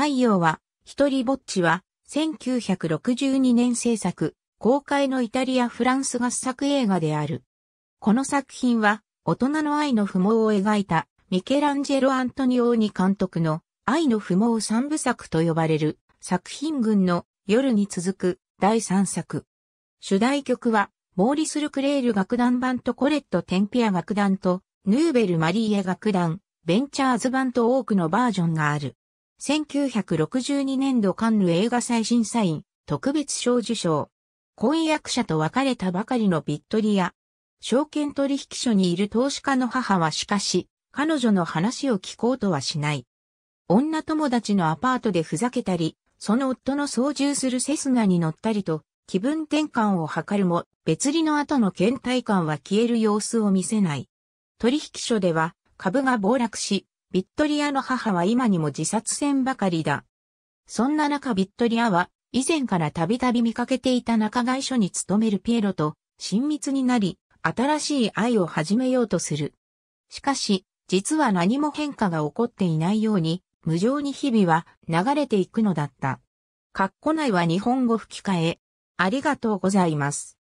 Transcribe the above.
太陽は、一人ぼっちは、1962年制作、公開のイタリア・フランス合作映画である。この作品は、大人の愛の不毛を描いた、ミケランジェロ・アントニオーニ監督の、愛の不毛三部作と呼ばれる、作品群の、夜に続く、第3作。主題曲は、モーリス・ルクレール楽団版とコレット・テンピア楽団と、ヌーベル・マリーエ楽団、ベンチャーズ版と多くのバージョンがある。1962年度カンヌ映画祭審査員特別賞受賞。婚約者と別れたばかりのビットリア。証券取引所にいる投資家の母はしかし、彼女の話を聞こうとはしない。女友達のアパートでふざけたり、その夫の操縦するセスナに乗ったりと、気分転換を図るも、別離の後の倦怠感は消える様子を見せない。取引所では、株が暴落し、ビットリアの母は今にも自殺戦ばかりだ。そんな中ビットリアは、以前からたびたび見かけていた仲外所に勤めるピエロと親密になり、新しい愛を始めようとする。しかし、実は何も変化が起こっていないように、無情に日々は流れていくのだった。カッコ内は日本語吹き替え。ありがとうございます。